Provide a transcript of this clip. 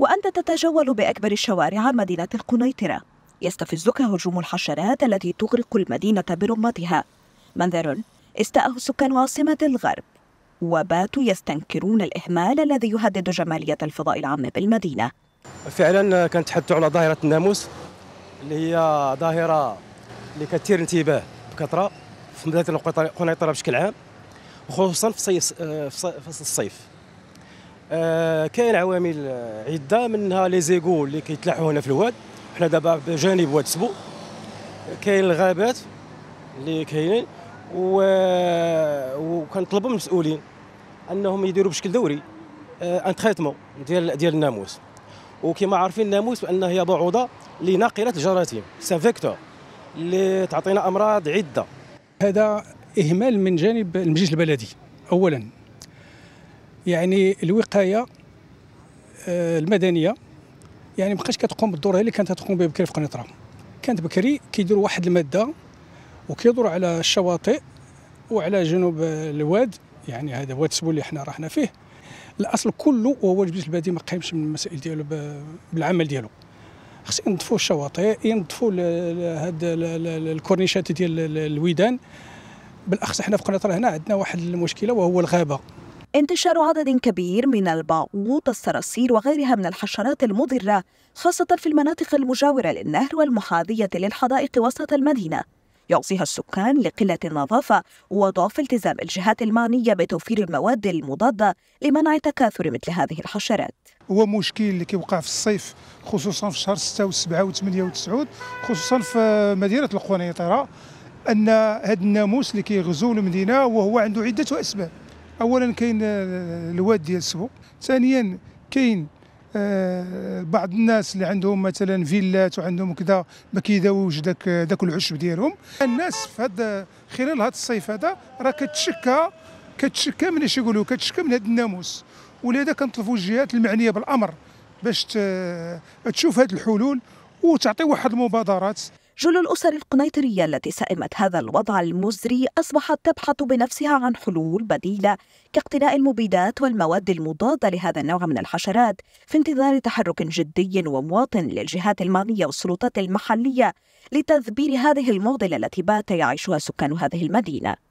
وأنت تتجول بأكبر شوارع مدينة القنيطرة يستفزك هجوم الحشرات التي تغرق المدينة برمتها منظر استاءه سكان عاصمة الغرب وباتوا يستنكرون الإهمال الذي يهدد جمالية الفضاء العام بالمدينة فعلا كنتحدث على ظاهرة الناموس اللي هي ظاهرة اللي كتثير بكثرة في مدينة القنيطرة بشكل عام وخصوصا في, الصيف, في فصل الصيف آه، كاين عوامل عده منها لي زيغو اللي كيتلاحوا هنا في الواد حنا دابا بجانب واد سبو كاين الغابات اللي كاينين و... وكنطلبوا من المسؤولين انهم يديروا بشكل دوري ان آه، تريتمون ديال ديال الناموس وكما عارفين الناموس بان هي بعوضه لناقله الجراثيم سان فيكتور اللي تعطينا امراض عده هذا اهمال من جانب المجلس البلدي اولا يعني الوقايه آه، المدنيه يعني مابقاش كتقوم بالدور اللي كانت تقوم به بكري في قنيطره كانت بكري كيديروا واحد الماده وكيدوروا على الشواطئ وعلى جنوب الواد يعني هذا واد سبول اللي حنا رحنا فيه الاصل كله وهو الجبيل البادي ما قايمش من المسائل ديالو بالعمل ديالو خص ينظفوا الشواطئ ينظفوا هاد الكورنيشات ديال الويدان بالاخص حنا في قنيطره هنا عندنا واحد المشكله وهو الغابه انتشار عدد كبير من البعوض الصراصير وغيرها من الحشرات المضرة خاصة في المناطق المجاورة للنهر والمحاذية للحدائق وسط المدينة يعصيها السكان لقلة النظافة وضعف التزام الجهات المعنية بتوفير المواد المضادة لمنع تكاثر مثل هذه الحشرات هو مشكل اللي كيوقع في الصيف خصوصا في شهر 6 و7 و8 و9 خصوصا في مدينة القنيطرة أن هذا الناموس اللي كيغزو المدينة وهو عنده عدة أسباب اولا كاين آه، الواد ديال السبو ثانيا كاين آه بعض الناس اللي عندهم مثلا فيلات وعندهم كذا ما كيداووش داك داك العشب ديالهم الناس في هذا خلال هذا الصيف هذا راه كتشكى كتشكى من اش يقولوا كتشكى من هذا الناموس ولهذا كنطلبوا الجهات المعنيه بالامر باش تشوف هذه الحلول وتعطي واحد المبادرات جل الأسر القنيطرية التي سئمت هذا الوضع المزري أصبحت تبحث بنفسها عن حلول بديلة كاقتناء المبيدات والمواد المضادة لهذا النوع من الحشرات في انتظار تحرك جدي ومواطن للجهات المعنية والسلطات المحلية لتذبير هذه المعضلة التي بات يعيشها سكان هذه المدينة